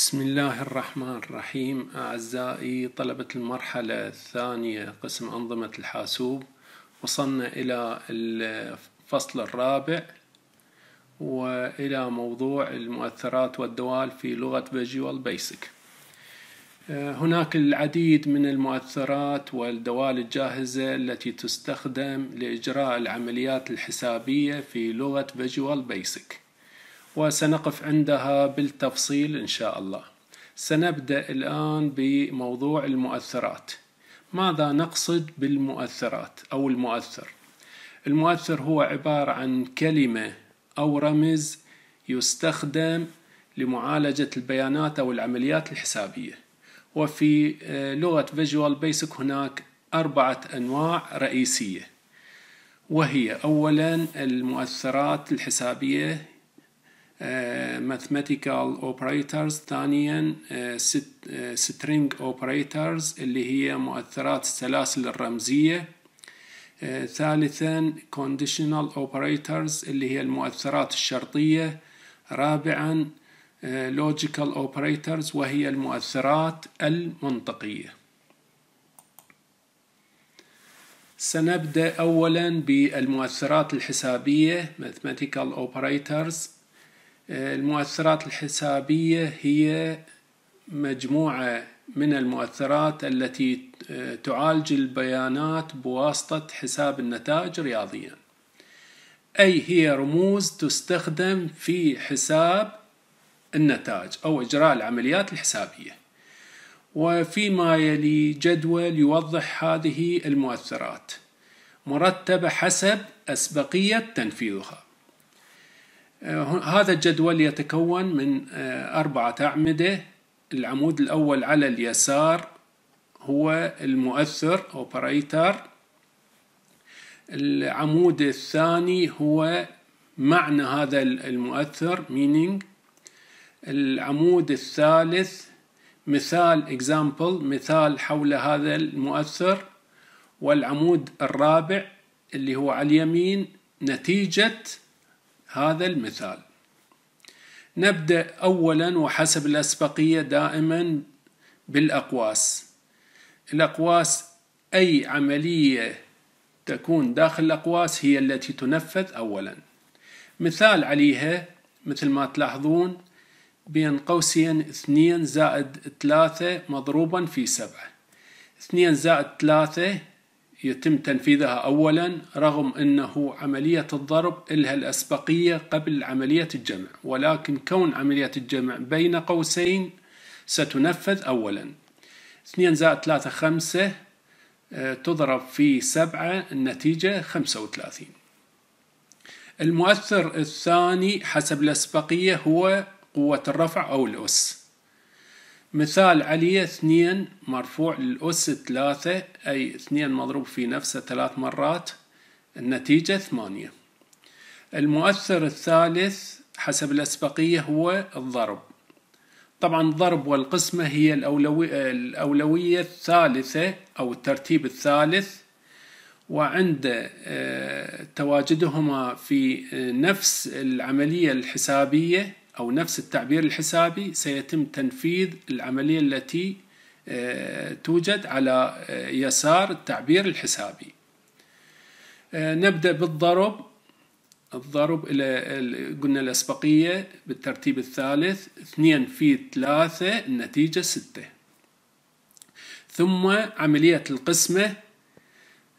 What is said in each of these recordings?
بسم الله الرحمن الرحيم أعزائي طلبة المرحلة الثانية قسم أنظمة الحاسوب وصلنا إلى الفصل الرابع وإلى موضوع المؤثرات والدوال في لغة فيجوال آه، بيسك هناك العديد من المؤثرات والدوال الجاهزة التي تستخدم لإجراء العمليات الحسابية في لغة فيجوال بيسك وسنقف عندها بالتفصيل إن شاء الله سنبدأ الآن بموضوع المؤثرات ماذا نقصد بالمؤثرات أو المؤثر المؤثر هو عبارة عن كلمة أو رمز يستخدم لمعالجة البيانات أو العمليات الحسابية وفي آه، لغة فيجوال بيسك هناك أربعة أنواع رئيسية وهي أولا المؤثرات الحسابية آه، mathematical operators ثانيا آه، آه، string operators اللي هي مؤثرات السلاسل الرمزية ثالثا conditional operators اللي هي المؤثرات الشرطية رابعا logical operators وهي المؤثرات المنطقية سنبدأ أولا بالمؤثرات الحسابية mathematical operators المؤثرات الحسابية هي مجموعة من المؤثرات التي تعالج البيانات بواسطة حساب النتائج رياضيا أي هي رموز تستخدم في حساب النتائج أو إجراء العمليات الحسابية وفيما يلي جدول يوضح هذه المؤثرات مرتبة حسب أسبقية تنفيذها آه، هذا الجدول يتكون من آه، أربعة أعمدة العمود الأول على اليسار هو المؤثر أوبريتر العمود الثاني هو معنى هذا المؤثر meaning العمود الثالث مثال example مثال حول هذا المؤثر والعمود الرابع اللي هو على اليمين نتيجة هذا المثال نبدأ أولا وحسب الأسبقية دائما بالأقواس الأقواس أي عملية تكون داخل الأقواس هي التي تنفذ أولا مثال عليها مثل ما تلاحظون بين قوسين اثنين زائد ثلاثة مضروبا في سبعة اثنين زائد ثلاثة يتم تنفيذها أولا رغم أنه عملية الضرب لها الأسبقية قبل عملية الجمع ولكن كون عملية الجمع بين قوسين ستنفذ أولا 2 زائد 3 5 آه، تضرب في 7 النتيجة 35 المؤثر الثاني حسب الأسبقية هو قوة الرفع أو الأس مثال علي اثنين مرفوع للأس ثلاثة أي اثنين مضروب في نفسه ثلاث مرات النتيجة ثمانية المؤثر الثالث حسب الأسبقية هو الضرب طبعا الضرب والقسمة هي الأولوي الأولوية الثالثة أو الترتيب الثالث وعند آه، تواجدهما في آه، نفس العملية الحسابية أو نفس التعبير الحسابي سيتم تنفيذ العملية التي آه، توجد على آه، يسار التعبير الحسابي آه، نبدأ بالضرب الضرب إلى قلنا الأسبقية بالترتيب الثالث اثنين في ثلاثة النتيجة ستة ثم عملية القسمة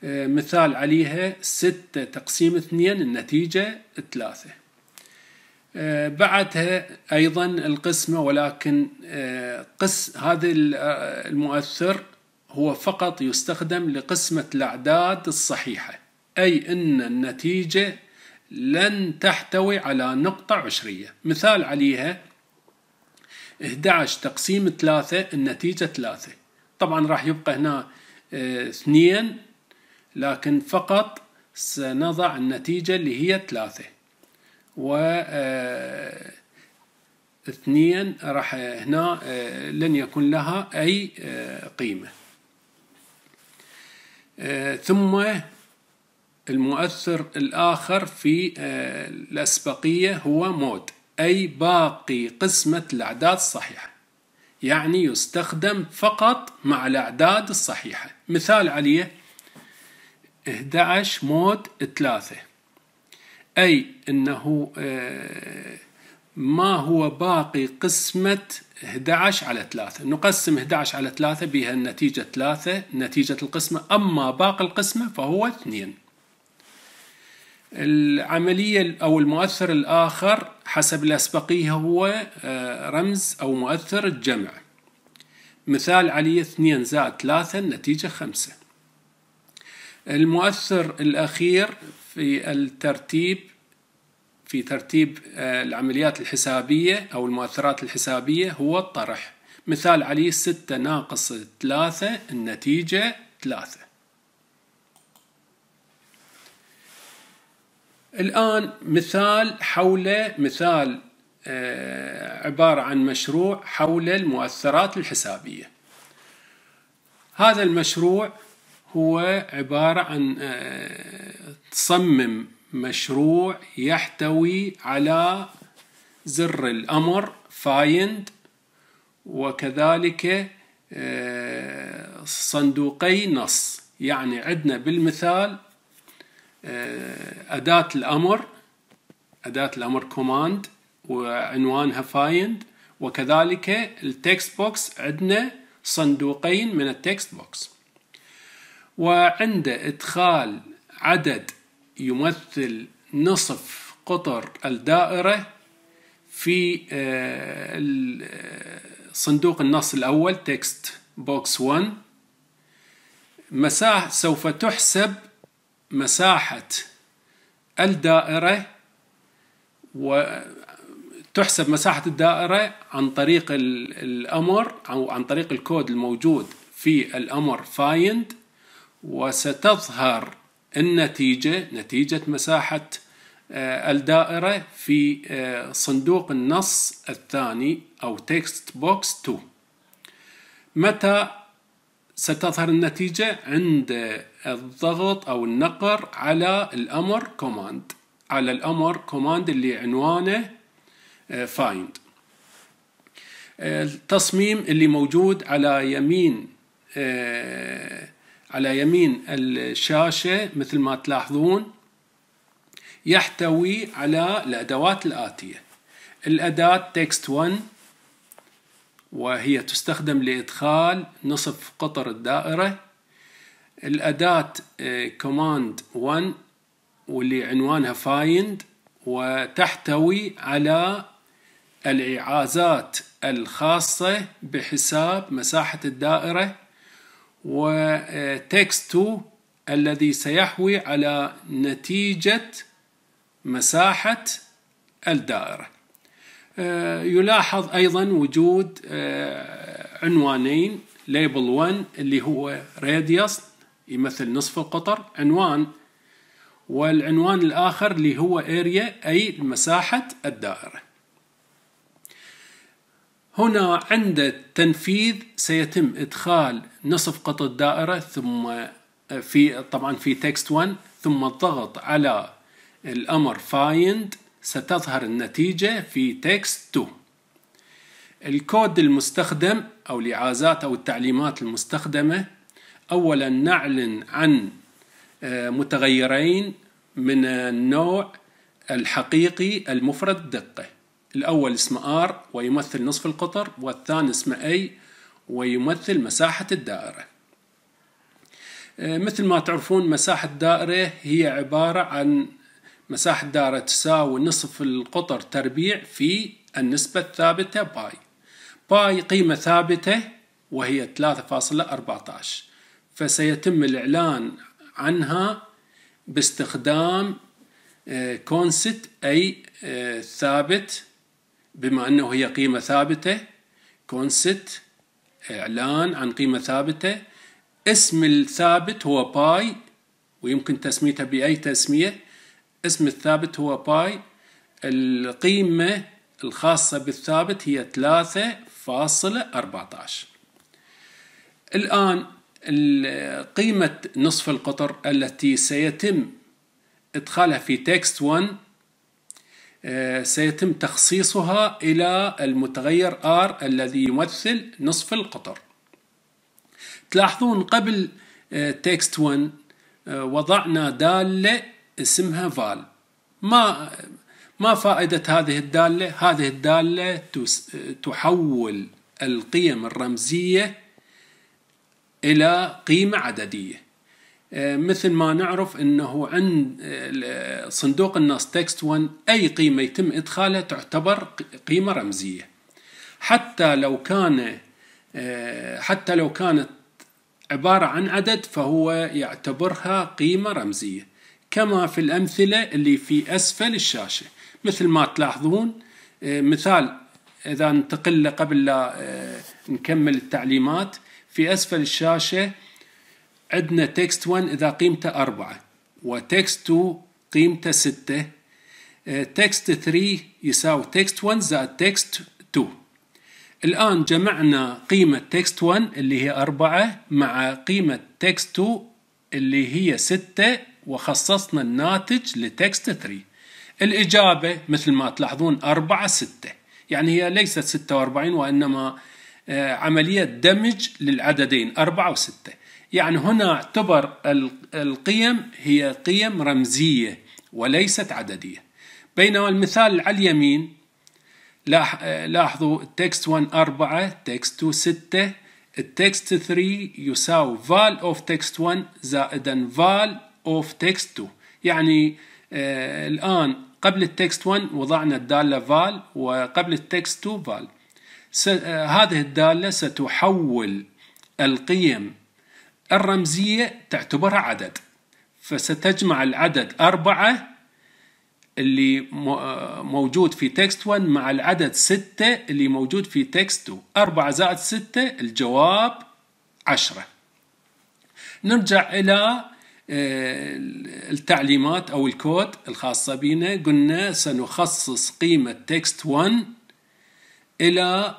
مثال عليها ستة تقسيم اثنين النتيجة ثلاثة آه، بعدها ايضا القسمه ولكن آه، قس هذا آه، المؤثر هو فقط يستخدم لقسمه الاعداد الصحيحه اي ان النتيجه لن تحتوي على نقطه عشريه مثال عليها 11 تقسيم 3 النتيجه 3 طبعا راح يبقى هنا 2 لكن فقط سنضع النتيجه اللي هي 3 و اثنين راح هنا آه، لن يكون لها أي آه، قيمة آه، ثم المؤثر الآخر في الأسبقية هو مود أي باقي قسمة الأعداد الصحيحة يعني يستخدم فقط مع الأعداد الصحيحة مثال عليه 11 مود 3 أي أنه آه، ما هو باقي قسمة 11 على 3 نقسم 11 على 3 بها النتيجة 3 نتيجة القسمة أما باقي القسمة فهو 2 العملية أو المؤثر الآخر حسب الأسبقية هو آه، رمز أو مؤثر الجمع مثال علي 2 زائد 3 النتيجة 5 المؤثر الأخير في الترتيب في ترتيب آه، العمليات الحسابية أو المؤثرات الحسابية هو الطرح مثال عليه ستة ناقص ثلاثة النتيجة ثلاثة الآن مثال حول مثال آه، عبارة عن مشروع حول المؤثرات الحسابية هذا المشروع هو عبارة عن آه، تصمم مشروع يحتوي على زر الأمر فايند وكذلك آه، صندوقي نص يعني عندنا بالمثال آه، أداة الأمر أداة الأمر كوماند وعنوانها فايند وكذلك التكست بوكس عندنا صندوقين من التكست بوكس وعند إدخال عدد يمثل نصف قطر الدائرة في آه، آه، صندوق النص الأول تكست بوكس 1 مساحة سوف تحسب مساحة الدائرة وتحسب مساحة الدائرة عن طريق الأمر أو عن طريق الكود الموجود في الأمر فايند وستظهر النتيجة نتيجة مساحة آه، الدائرة في آه، صندوق النص الثاني أو تكست بوكس 2 متى ستظهر النتيجة عند الضغط أو النقر على الأمر كوماند على الأمر كوماند اللي عنوانه فايند آه، التصميم اللي موجود على يمين على يمين الشاشة مثل ما تلاحظون يحتوي على الأدوات الآتية الأداة text 1 وهي تستخدم لإدخال نصف قطر الدائرة الأداة آه، command 1 واللي عنوانها find وتحتوي على الإعازات الخاصة بحساب مساحة الدائرة وتكست 2 الذي سيحوي على نتيجة مساحة الدائرة يلاحظ أيضا وجود آه، عنوانين ليبل 1 اللي هو radius يمثل نصف القطر عنوان والعنوان الآخر اللي هو area أي مساحة الدائرة هنا عند التنفيذ سيتم إدخال نصف قط الدائرة ثم آه، في طبعا في تكست 1 ثم الضغط على الأمر فايند ستظهر النتيجة في تكست 2 الكود المستخدم أو الإعازات أو التعليمات المستخدمة أولا نعلن عن آه، متغيرين من النوع الحقيقي المفرد دقه الأول اسمه R ويمثل نصف القطر والثاني اسمه A ويمثل مساحة الدائرة آه، مثل ما تعرفون مساحة الدائرة هي عبارة عن مساحة الدائرة تساوي نصف القطر تربيع في النسبة الثابتة باي باي قيمة ثابتة وهي 3.14 فسيتم الإعلان عنها باستخدام آه، كونست أي آه، ثابت بما أنه هي قيمة ثابتة كونست إعلان عن قيمة ثابتة اسم الثابت هو باي ويمكن تسميتها بأي تسمية اسم الثابت هو باي القيمة الخاصة بالثابت هي 3.14 الآن قيمة نصف القطر التي سيتم إدخالها في تكست 1 آه، سيتم تخصيصها إلى المتغير R الذي يمثل نصف القطر تلاحظون قبل تكست آه، 1 آه، وضعنا دالة اسمها val ما ما فائدة هذه الدالة؟ هذه الدالة تحول القيم الرمزية إلى قيمة عددية آه، مثل ما نعرف انه عند آه، صندوق النص تكست 1 اي قيمه يتم ادخالها تعتبر قيمه رمزيه حتى لو كان آه، حتى لو كانت عباره عن عدد فهو يعتبرها قيمه رمزيه كما في الامثله اللي في اسفل الشاشه مثل ما تلاحظون مثال اذا ننتقل قبل لا نكمل التعليمات في اسفل الشاشه عندنا تكست 1 إذا قيمته 4 وتكست 2 قيمته 6 تكست 3 يساوي تكست 1 زائد تكست 2 الآن جمعنا قيمة تكست 1 اللي هي 4 مع قيمة تكست 2 اللي هي 6 وخصصنا الناتج لتكست 3 الإجابة مثل ما تلاحظون 4 6 يعني هي ليست 46 وإنما آه، عملية دمج للعددين 4 و6 يعني هنا اعتبر القيم هي قيم رمزية وليست عددية بينما المثال على اليمين لاحظوا text 1 4 تكست 2 6 التكست 3 يساوي val of text 1 زائدا val of text 2 يعني آه الآن قبل التكست 1 وضعنا الدالة val وقبل التكست 2 val آه هذه الدالة ستحول القيم الرمزية تعتبرها عدد فستجمع العدد أربعة اللي آه، موجود في تكست 1 مع العدد ستة اللي موجود في تكست 2 4 زائد 6 الجواب 10 نرجع إلى آه، التعليمات أو الكود الخاصة بنا قلنا سنخصص قيمة تكست 1 إلى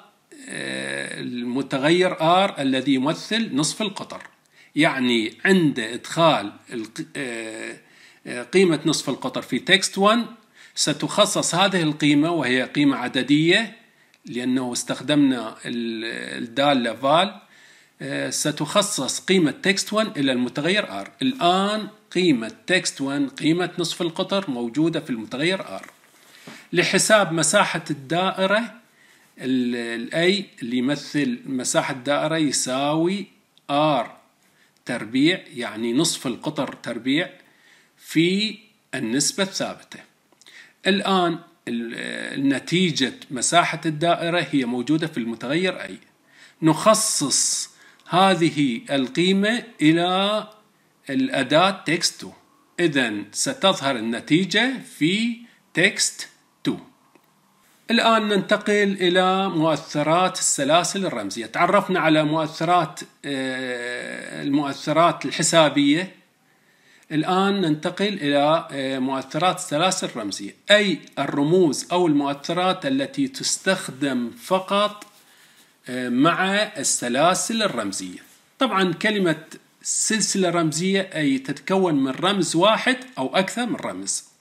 آه، المتغير R الذي يمثل نصف القطر يعني عند إدخال آه، آه، قيمة نصف القطر في تكست 1 ستخصص هذه القيمة وهي قيمة عددية لأنه استخدمنا الدالة فال آه، ستخصص قيمة تكست 1 إلى المتغير R الآن قيمة تكست 1 قيمة نصف القطر موجودة في المتغير R لحساب مساحة الدائرة الأي اللي يمثل مساحة الدائرة يساوي R تربيع يعني نصف القطر تربيع في النسبة الثابتة الآن نتيجة مساحة الدائرة هي موجودة في المتغير أي نخصص هذه القيمة إلى الأداة text2 إذا ستظهر النتيجة في text الآن ننتقل إلى مؤثرات السلاسل الرمزية تعرفنا على مؤثرات آه، المؤثرات الحسابية الآن ننتقل إلى آه، مؤثرات السلاسل الرمزية أي الرموز أو المؤثرات التي تستخدم فقط آه، مع السلاسل الرمزية طبعا كلمة سلسلة رمزية أي تتكون من رمز واحد أو أكثر من رمز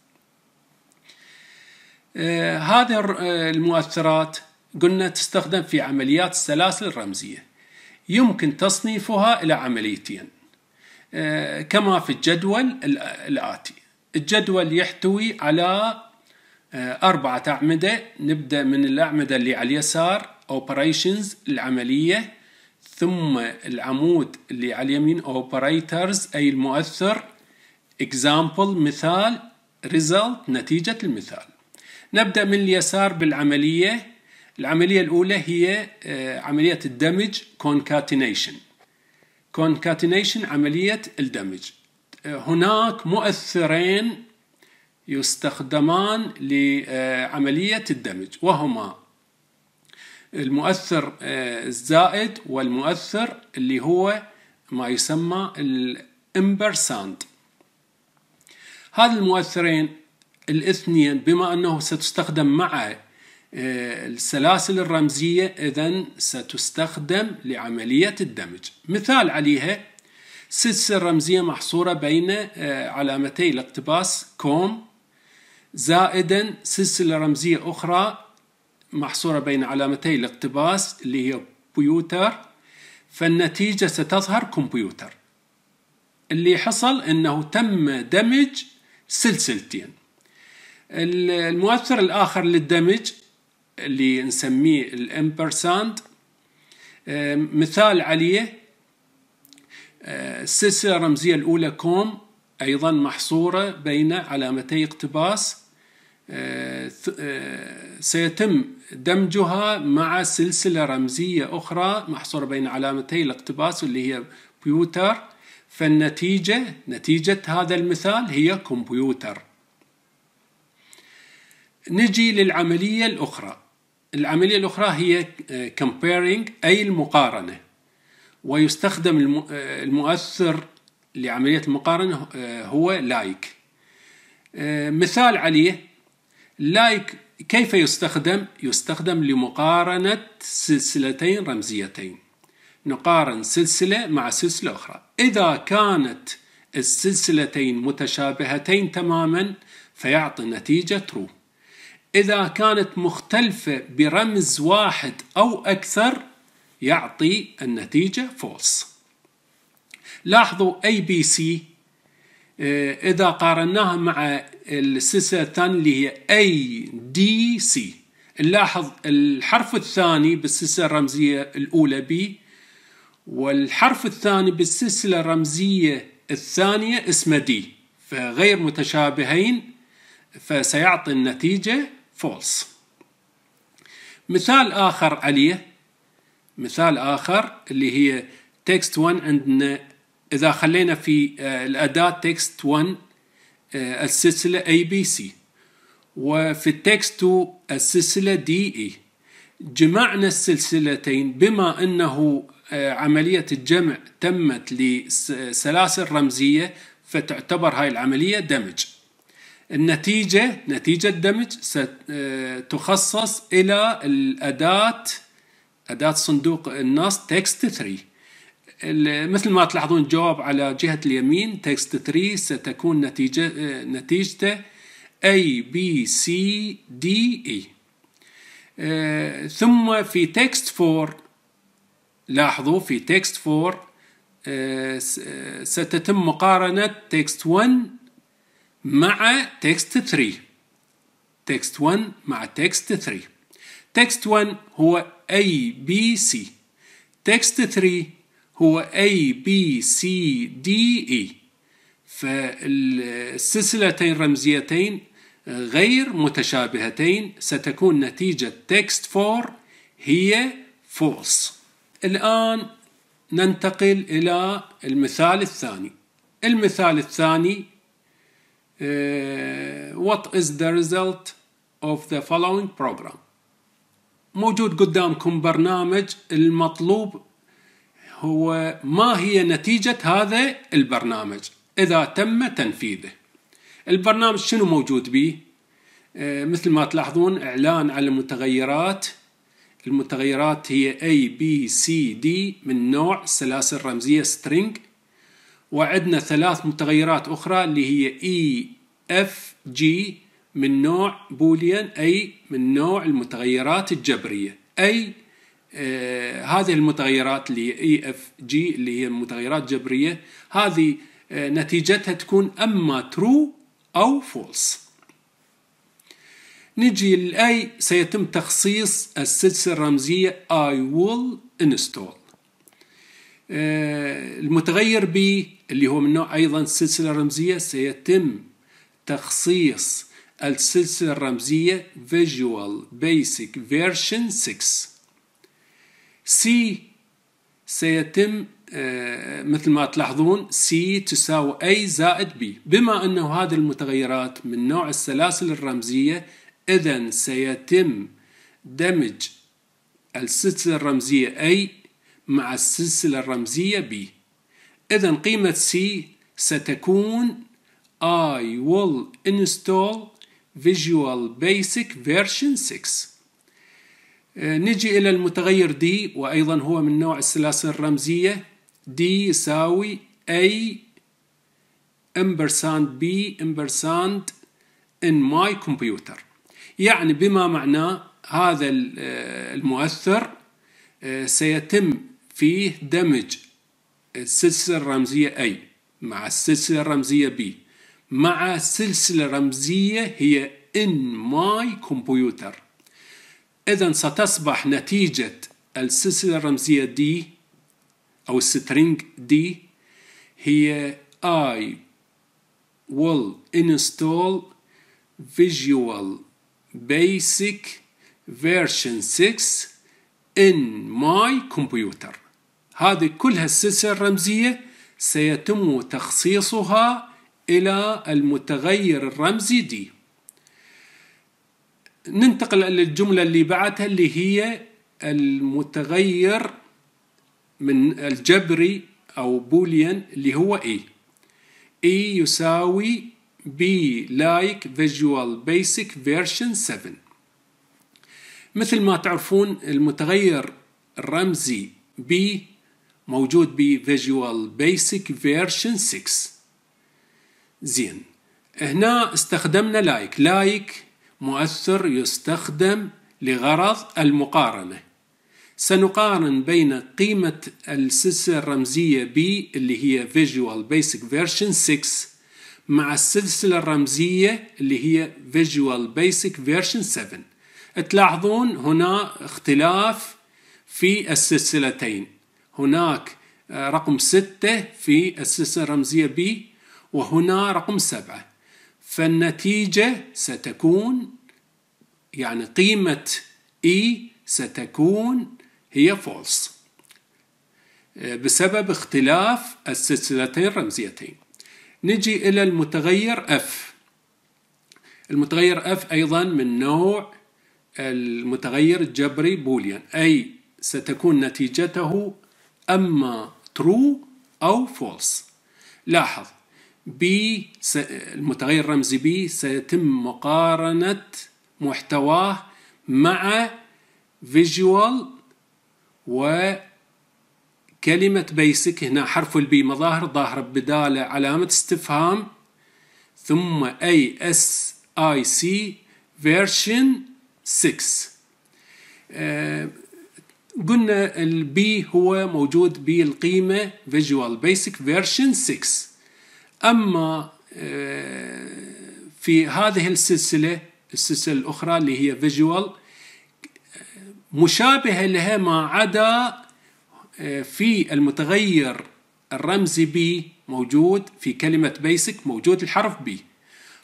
آه، هذه آه، المؤثرات قلنا تستخدم في عمليات السلاسل الرمزية يمكن تصنيفها إلى عمليتين آه، كما في الجدول الآتي الجدول يحتوي على أربعة أعمدة نبدأ من الأعمدة اللي على اليسار operations العملية ثم العمود اللي على اليمين operators أي المؤثر example مثال result نتيجة المثال نبدأ من اليسار بالعملية العملية الأولى هي آه، عملية الدمج concatenation concatenation عملية الدمج آه، هناك مؤثرين يستخدمان لعملية الدمج وهما المؤثر آه، الزائد والمؤثر اللي هو ما يسمى الامبرساند هذا المؤثرين الاثنين بما أنه ستستخدم مع آه، السلاسل الرمزية إذا ستستخدم لعملية الدمج مثال عليها سلسلة رمزية محصورة بين آه، علامتي الاقتباس كوم زائدا سلسلة رمزية أخرى محصورة بين علامتي الاقتباس اللي هي بيوتر فالنتيجة ستظهر كمبيوتر اللي حصل أنه تم دمج سلسلتين المؤثر الآخر للدمج اللي نسميه الامبرساند آه، مثال عليه آه، السلسلة الرمزية الأولى كوم أيضا محصورة بين علامتي اقتباس آه، سيتم دمجها مع سلسلة رمزية أخرى محصورة بين علامتي الاقتباس اللي هي بيوتر فالنتيجة نتيجة هذا المثال هي كمبيوتر نجي للعملية الأخرى العملية الأخرى هي آه، comparing أي المقارنة ويستخدم آه، المؤثر لعملية المقارنة آه، هو لايك like. مثال عليه لايك like كيف يستخدم؟ يستخدم لمقارنة سلسلتين رمزيتين نقارن سلسلة مع سلسلة أخرى إذا كانت السلسلتين متشابهتين تماما فيعطي نتيجة true إذا كانت مختلفة برمز واحد أو أكثر يعطي النتيجة فولس لاحظوا اي بي سي اذا قارناها مع السلسله الثانيه اللي هي اي دي سي نلاحظ الحرف الثاني بالسلسله الرمزيه الاولى بي والحرف الثاني بالسلسله الرمزيه الثانيه اسمه دي فغير متشابهين فسيعطي النتيجه false مثال آخر عليه مثال آخر اللي هي text 1 عندنا إذا خلينا في آه، الأداة text 1 آه، السلسلة ABC وفي text 2 السلسلة DE جمعنا السلسلتين بما أنه آه، عملية الجمع تمت لسلاسل رمزية فتعتبر هاي العملية دمج النتيجة نتيجة الدمج ستخصص آه، إلى الأداة أداة صندوق النص تكست 3 مثل ما تلاحظون الجواب على جهة اليمين تكست 3 ستكون نتيجة آه، نتيجته A B C D E آه، ثم في تكست 4 لاحظوا في تكست 4 ستتم مقارنة تكست 1 مع تكست 3 تكست 1 مع تكست 3 تكست 1 هو A B C تكست 3 هو A B C D E فالسلسلتين الرمزيتين غير متشابهتين ستكون نتيجة تكست 4 هي فولس الآن ننتقل إلى المثال الثاني المثال الثاني Uh, what is the result of the following program موجود قدامكم برنامج المطلوب هو ما هي نتيجة هذا البرنامج إذا تم تنفيذه البرنامج شنو موجود به uh, مثل ما تلاحظون إعلان على المتغيرات المتغيرات هي A, B, C, D من نوع السلاسل الرمزية string وعندنا ثلاث متغيرات أخرى اللي هي E F G من نوع بوليان أي من نوع المتغيرات الجبرية أي آه هذه المتغيرات اللي هي e, G اللي هي متغيرات جبرية هذه آه نتيجتها تكون أما true أو false نجي للأي سيتم تخصيص السلسلة الرمزية I will install آه، المتغير ب اللي هو من نوع أيضا السلسلة الرمزية سيتم تخصيص السلسلة الرمزية Visual Basic Version 6 C سيتم آه، مثل ما تلاحظون C تساوي A زائد B بما أنه هذه المتغيرات من نوع السلاسل الرمزية إذا سيتم دمج السلسلة الرمزية A مع السلسلة الرمزية B إذا قيمة C ستكون I will install Visual Basic version 6 آه، نجي إلى المتغير D وأيضا هو من نوع السلاسل الرمزية D يساوي A امبرساند B امبرساند in my computer يعني بما معناه هذا آه، المؤثر آه، سيتم فيه دمج السلسلة آه، الرمزية أي مع السلسلة الرمزية بي مع سلسلة رمزية هي in my computer إذا ستصبح نتيجة السلسلة الرمزية دي أو السترينج دي هي I will install Visual Basic version 6 in my computer هذه كلها السلسلة الرمزية سيتم تخصيصها إلى المتغير الرمزي دي ننتقل للجملة اللي بعدها اللي هي المتغير من الجبري أو بوليان اللي هو إي إي يساوي بي لايك فيجوال Basic Version 7 مثل ما تعرفون المتغير الرمزي B موجود بفيجوال بيسك فيرجن 6 زين هنا استخدمنا لايك لايك مؤثر يستخدم لغرض المقارنة سنقارن بين قيمة السلسلة الرمزية B اللي هي Visual Basic Version 6 مع السلسلة الرمزية اللي هي Visual Basic Version 7 تلاحظون هنا اختلاف في السلسلتين هناك آه، رقم ستة في السلسلة الرمزية B وهنا رقم سبعة فالنتيجة ستكون يعني قيمة E ستكون هي false آه، بسبب اختلاف السلسلتين الرمزيتين نجي إلى المتغير F المتغير F أيضا من نوع المتغير الجبري بوليان أي ستكون نتيجته اما true او false لاحظ B المتغير الرمزي B سيتم مقارنة محتواه مع و كلمة بيسك هنا حرف البي مظاهر ظاهرة بدالة علامة استفهام ثم اي اس اي سي فيرشن 6 قلنا البي هو موجود بالقيمة Visual Basic Version 6 أما آه، في هذه السلسلة السلسلة الأخرى اللي هي Visual مشابهة لها ما عدا آه، في المتغير الرمزي بي موجود في كلمة بيسك موجود الحرف بي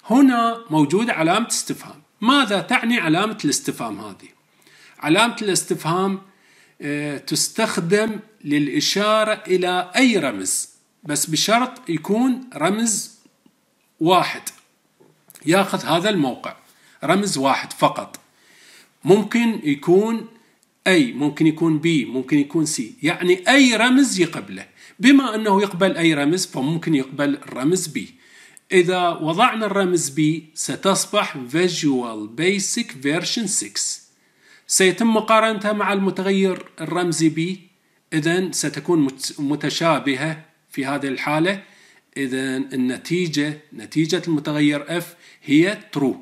هنا موجود علامة استفهام ماذا تعني علامة الاستفهام هذه؟ علامة الاستفهام آه، تستخدم للإشارة إلى أي رمز بس بشرط يكون رمز واحد ياخذ هذا الموقع رمز واحد فقط ممكن يكون أي ممكن يكون بي ممكن يكون سي يعني أي رمز يقبله بما أنه يقبل أي رمز فممكن يقبل الرمز بي إذا وضعنا الرمز بي ستصبح Visual Basic Version 6 سيتم مقارنتها مع المتغير الرمزي B إذا ستكون متشابهة في هذه الحالة إذا النتيجة نتيجة المتغير F هي ترو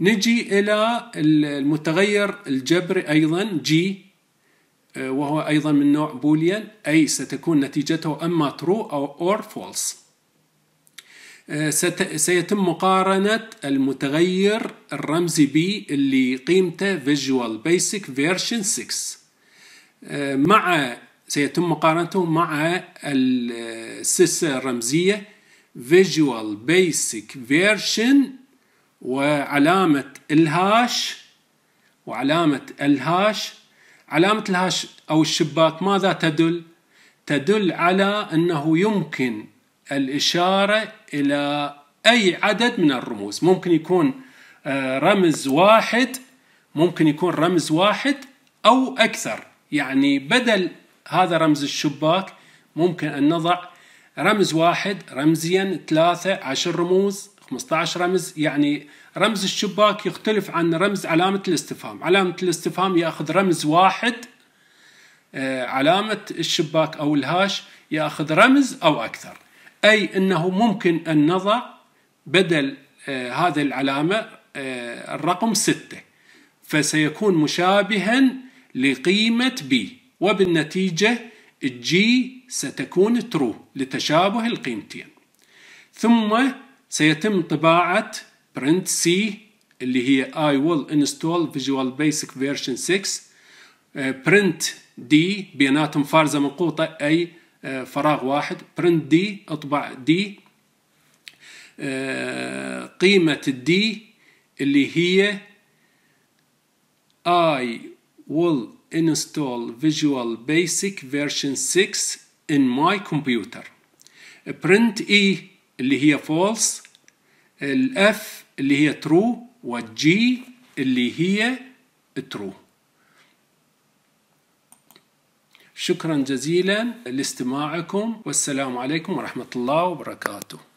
نجي إلى المتغير الجبري أيضا G آه، وهو أيضا من نوع بوليان أي ستكون نتيجته أما ترو أو اور فولس آه، سيتم مقارنة المتغير الرمزي B اللي قيمته Visual Basic Version 6 آه، مع سيتم مقارنته مع السلسة الرمزية Visual Basic Version وعلامة الهاش وعلامة الهاش علامة الهاش أو الشباك ماذا تدل؟ تدل على أنه يمكن الإشارة إلى أي عدد من الرموز ممكن يكون آه، رمز واحد ممكن يكون رمز واحد أو أكثر يعني بدل هذا رمز الشباك ممكن أن نضع رمز واحد رمزين ثلاثة عشر رموز 15 رمز يعني رمز الشباك يختلف عن رمز علامة الاستفهام علامة الاستفهام يأخذ رمز واحد آه، علامة الشباك أو الهاش يأخذ رمز أو أكثر أي أنه ممكن أن نضع بدل آه، هذه العلامة آه، الرقم 6 فسيكون مشابها لقيمة B وبالنتيجة G ستكون ترو لتشابه القيمتين ثم سيتم طباعة print C اللي هي I will install Visual Basic version 6 آه، print D بيناتهم فارزة منقوطة أي فراغ واحد برنت دي اطبع دي قيمة الدي اللي هي I will install Visual Basic version 6 in my computer print E اللي هي false ال F اللي هي true والجي اللي هي true شكرا جزيلا لاستماعكم والسلام عليكم ورحمة الله وبركاته